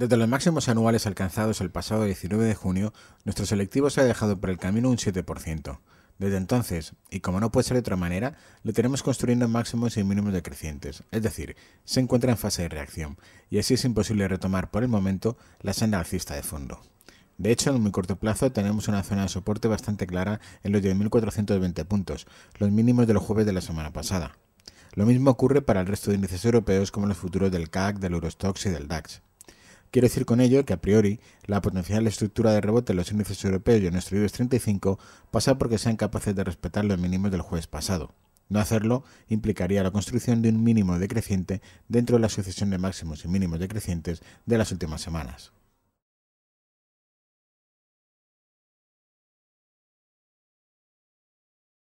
Desde los máximos anuales alcanzados el pasado 19 de junio, nuestro selectivo se ha dejado por el camino un 7%. Desde entonces, y como no puede ser de otra manera, lo tenemos construyendo máximos y mínimos decrecientes, es decir, se encuentra en fase de reacción, y así es imposible retomar por el momento la senda alcista de fondo. De hecho, en un muy corto plazo tenemos una zona de soporte bastante clara en los 10.420 puntos, los mínimos de los jueves de la semana pasada. Lo mismo ocurre para el resto de índices europeos como los futuros del CAC, del Eurostox y del DAX. Quiero decir con ello que a priori la potencial estructura de rebote en los índices europeos y en nuestro IBEX 35 pasa porque sean capaces de respetar los mínimos del jueves pasado. No hacerlo implicaría la construcción de un mínimo decreciente dentro de la sucesión de máximos y mínimos decrecientes de las últimas semanas.